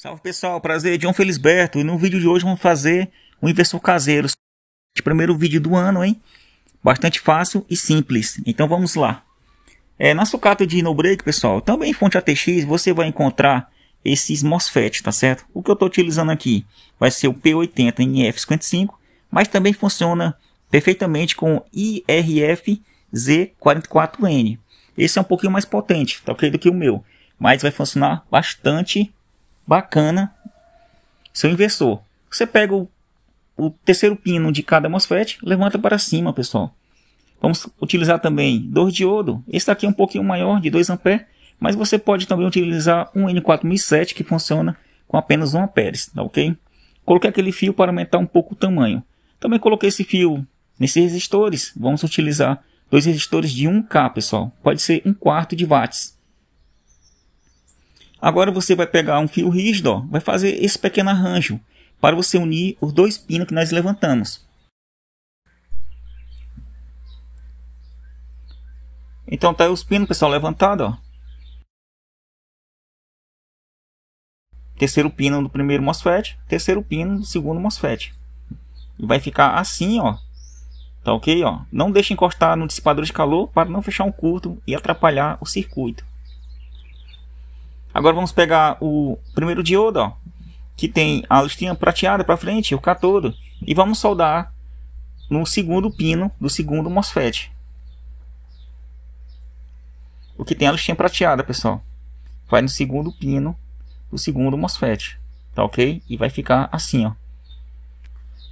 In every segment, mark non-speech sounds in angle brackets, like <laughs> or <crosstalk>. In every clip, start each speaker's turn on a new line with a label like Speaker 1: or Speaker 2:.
Speaker 1: Salve pessoal, prazer, John Felisberto. E no vídeo de hoje vamos fazer um inversor caseiro. Primeiro vídeo do ano, hein? Bastante fácil e simples. Então vamos lá. É, na sucata de no break, pessoal, também fonte ATX, você vai encontrar esses MOSFET, tá certo? O que eu estou utilizando aqui vai ser o P80NF55, mas também funciona perfeitamente com IRF-Z44N. Esse é um pouquinho mais potente, tá ok, do que o meu, mas vai funcionar bastante bacana, seu inversor. Você pega o, o terceiro pino de cada MOSFET, levanta para cima, pessoal. Vamos utilizar também dois diodo. Esse aqui é um pouquinho maior, de 2 A, mas você pode também utilizar um N4007 que funciona com apenas 1 A, tá ok? Coloquei aquele fio para aumentar um pouco o tamanho. Também coloquei esse fio nesses resistores. Vamos utilizar dois resistores de 1K, pessoal. Pode ser 1 quarto de watts. Agora você vai pegar um fio rígido, ó, vai fazer esse pequeno arranjo para você unir os dois pinos que nós levantamos. Então tá aí os pinos, pessoal, levantado, ó. Terceiro pino do primeiro MOSFET, terceiro pino do segundo MOSFET. E vai ficar assim, ó. Tá ok, ó. Não deixe encostar no dissipador de calor para não fechar um curto e atrapalhar o circuito. Agora vamos pegar o primeiro diodo, ó, que tem a listinha prateada para frente, o catodo, e vamos soldar no segundo pino do segundo MOSFET. O que tem a listinha prateada, pessoal, vai no segundo pino do segundo MOSFET, tá ok? E vai ficar assim, ó.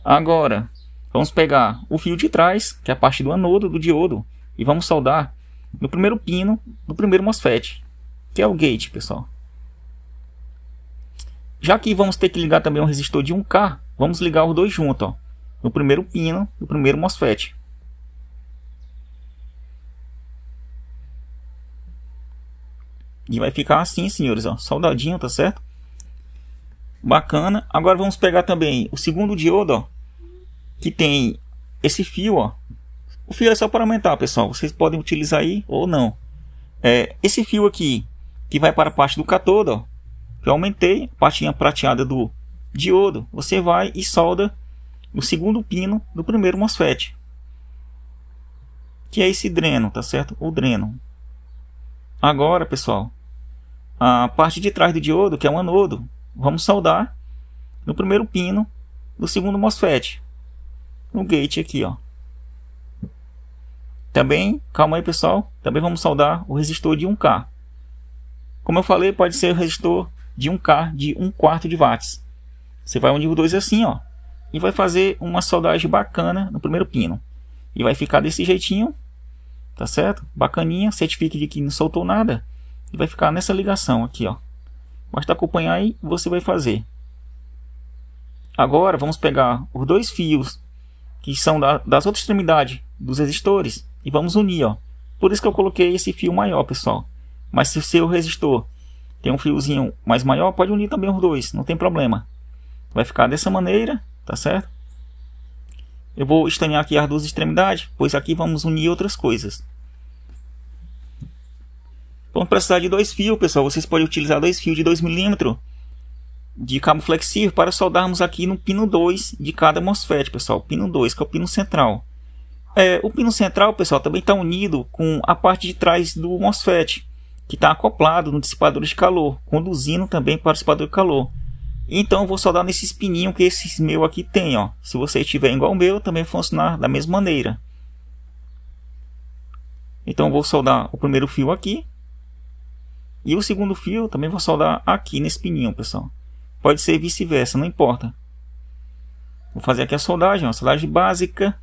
Speaker 1: Agora, vamos pegar o fio de trás, que é a parte do anodo do diodo, e vamos soldar no primeiro pino do primeiro MOSFET, que é o gate, pessoal. Já que vamos ter que ligar também um resistor de 1K, vamos ligar os dois juntos, ó, no primeiro pino, no primeiro MOSFET. E vai ficar assim, senhores, ó, soldadinho, tá certo? Bacana. Agora vamos pegar também o segundo diodo, ó, que tem esse fio, ó. O fio é só para aumentar, pessoal. Vocês podem utilizar aí ou não. É, esse fio aqui, que vai para a parte do catodo, ó, eu aumentei a partinha prateada do diodo. Você vai e solda o segundo pino do primeiro MOSFET. Que é esse dreno, tá certo? O dreno. Agora, pessoal, a parte de trás do diodo, que é o anodo, vamos soldar no primeiro pino do segundo MOSFET. No gate aqui, ó. Também, calma aí pessoal, também vamos soldar o resistor de 1K. Como eu falei, pode ser resistor de 1K de 1 quarto de watts. Você vai ao nível 2 assim, ó. E vai fazer uma soldagem bacana no primeiro pino. E vai ficar desse jeitinho. Tá certo? Bacaninha. Certifique de que não soltou nada. E vai ficar nessa ligação aqui, ó. Basta acompanhar aí você vai fazer. Agora vamos pegar os dois fios que são da, das outras extremidades dos resistores e vamos unir, ó. Por isso que eu coloquei esse fio maior, pessoal. Mas se o seu resistor tem um fiozinho mais maior, pode unir também os dois, não tem problema. Vai ficar dessa maneira, tá certo? Eu vou estranhar aqui as duas extremidades, pois aqui vamos unir outras coisas. Vamos precisar de dois fios, pessoal. Vocês podem utilizar dois fios de 2mm de cabo flexível para soldarmos aqui no pino 2 de cada MOSFET, pessoal. Pino 2, que é o pino central. É, o pino central, pessoal, também está unido com a parte de trás do MOSFET que está acoplado no dissipador de calor, conduzindo também para o dissipador de calor. Então eu vou soldar nesse espininho que esse meu aqui tem, ó. Se você tiver igual ao meu, também funcionar da mesma maneira. Então eu vou soldar o primeiro fio aqui. E o segundo fio também vou soldar aqui nesse pininho, pessoal. Pode ser vice-versa, não importa. Vou fazer aqui a soldagem, ó, soldagem básica.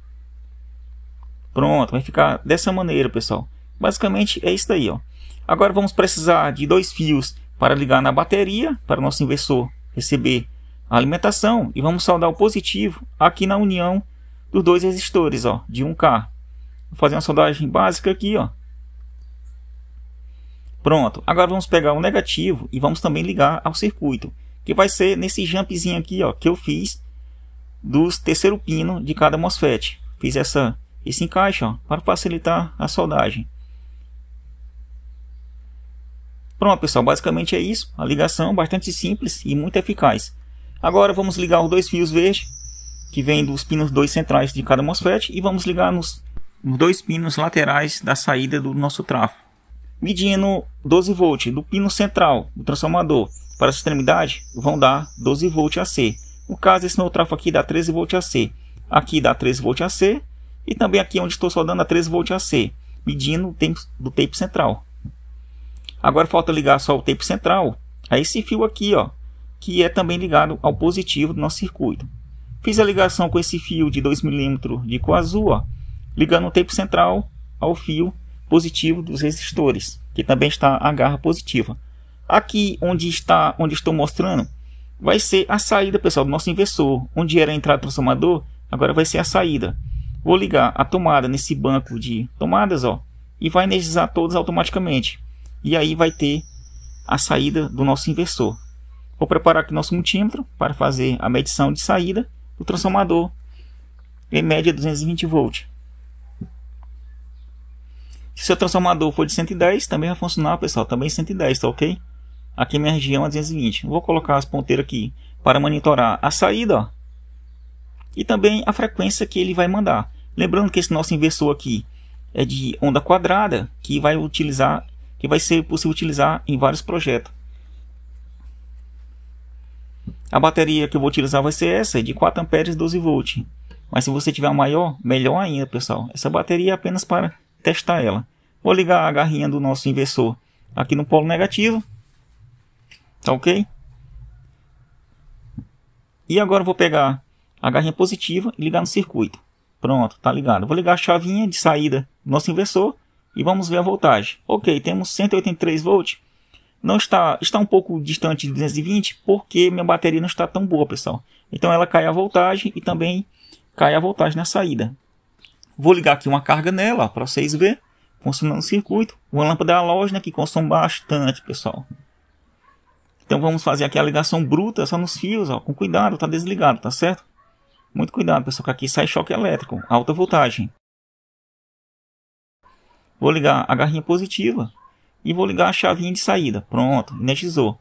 Speaker 1: Pronto, vai ficar dessa maneira, pessoal. Basicamente é isso aí, ó. Agora vamos precisar de dois fios para ligar na bateria, para o nosso inversor receber a alimentação, e vamos soldar o positivo aqui na união dos dois resistores ó, de 1K. Vou fazer uma soldagem básica aqui. Ó. Pronto, agora vamos pegar o negativo e vamos também ligar ao circuito, que vai ser nesse jumpzinho aqui ó, que eu fiz dos terceiro pino de cada MOSFET. Fiz essa, esse encaixe ó, para facilitar a soldagem. Pronto, pessoal, basicamente é isso. A ligação bastante simples e muito eficaz. Agora vamos ligar os dois fios verde que vem dos pinos dois centrais de cada MOSFET e vamos ligar nos, nos dois pinos laterais da saída do nosso trafo. Medindo 12 V do pino central do transformador para a extremidade, vão dar 12 V AC. No caso, esse meu trafo aqui dá 13 V AC. Aqui dá 13 V AC e também aqui onde estou soldando a 13 V AC, medindo o tempo do tape central. Agora falta ligar só o tape central a esse fio aqui, ó, que é também ligado ao positivo do nosso circuito. Fiz a ligação com esse fio de 2 mm de cor azul, ó, ligando o tape central ao fio positivo dos resistores, que também está a garra positiva. Aqui onde está, onde estou mostrando, vai ser a saída, pessoal, do nosso inversor, onde era a entrada do transformador, agora vai ser a saída. Vou ligar a tomada nesse banco de tomadas, ó, e vai energizar todos automaticamente e aí vai ter a saída do nosso inversor. Vou preparar aqui nosso multímetro para fazer a medição de saída do transformador em é média 220 volts. Se seu transformador for de 110, também vai funcionar, pessoal, também 110, tá ok? Aqui minha região é 220. Vou colocar as ponteiras aqui para monitorar a saída, ó, E também a frequência que ele vai mandar. Lembrando que esse nosso inversor aqui é de onda quadrada, que vai utilizar que vai ser possível utilizar em vários projetos. A bateria que eu vou utilizar vai ser essa, de 4 amperes 12 volts. Mas se você tiver uma maior, melhor ainda, pessoal. Essa bateria é apenas para testar ela. Vou ligar a garrinha do nosso inversor aqui no polo negativo. Tá ok? E agora vou pegar a garrinha positiva e ligar no circuito. Pronto, tá ligado. Vou ligar a chavinha de saída do nosso inversor e vamos ver a voltagem. Ok, temos 183 volts. Não está, está um pouco distante de 220 porque minha bateria não está tão boa, pessoal. Então ela cai a voltagem e também cai a voltagem na saída. Vou ligar aqui uma carga nela para vocês verem funcionando o circuito. Uma lâmpada halógena né, que consome bastante, pessoal. Então vamos fazer aqui a ligação bruta só nos fios, ó, com cuidado, está desligado, tá certo? Muito cuidado, pessoal, que aqui sai choque elétrico, alta voltagem. Vou ligar a garrinha positiva e vou ligar a chavinha de saída. Pronto, energizou.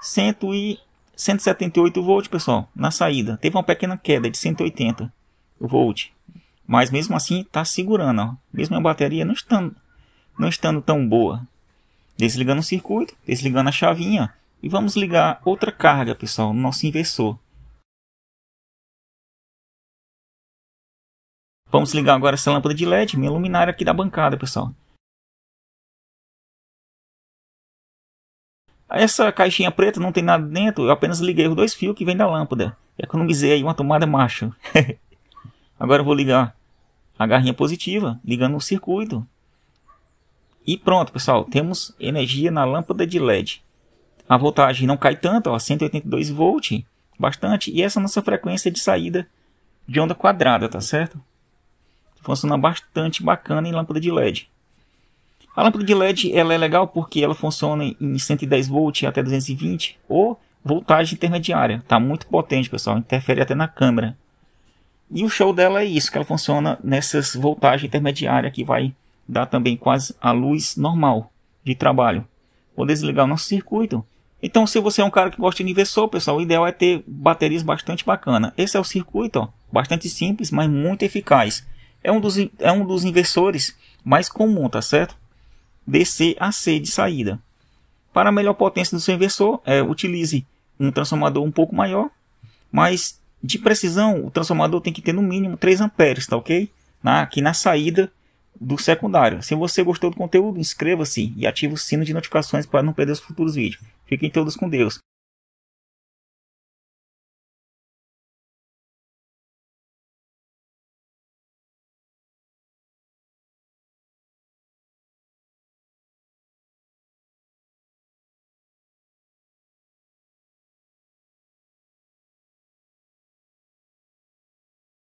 Speaker 1: 178 volts, pessoal, na saída. Teve uma pequena queda de 180 volts. Mas mesmo assim está segurando. Ó. Mesmo a bateria não estando, não estando tão boa. Desligando o circuito, desligando a chavinha. E vamos ligar outra carga, pessoal, no nosso inversor. Vamos ligar agora essa lâmpada de LED, minha luminária aqui da bancada, pessoal. Essa caixinha preta não tem nada dentro, eu apenas liguei os dois fios que vem da lâmpada. Economizei aí uma tomada macho. <laughs> Agora vou ligar a garrinha positiva, ligando o circuito. E pronto, pessoal, temos energia na lâmpada de LED. A voltagem não cai tanto, ó, 182 volts, bastante. E essa é a nossa frequência de saída de onda quadrada, tá certo? Funciona bastante bacana em lâmpada de LED. A lâmpada de LED ela é legal porque ela funciona em 110 volts até 220 ou voltagem intermediária. Tá muito potente, pessoal. Interfere até na câmera. E o show dela é isso, que ela funciona nessas voltagens intermediárias que vai dar também quase a luz normal de trabalho. Vou desligar o nosso circuito. Então, se você é um cara que gosta de inversor, pessoal, o ideal é ter baterias bastante bacana. Esse é o circuito, ó, bastante simples, mas muito eficaz é um dos, é um dos inversores mais comum, tá certo? DC a C de saída. Para melhor potência do seu inversor, é, utilize um transformador um pouco maior, mas de precisão, o transformador tem que ter no mínimo 3 amperes, tá ok? Na, aqui na saída do secundário. Se você gostou do conteúdo, inscreva-se e ative o sino de notificações para não perder os futuros vídeos. Fiquem todos com Deus.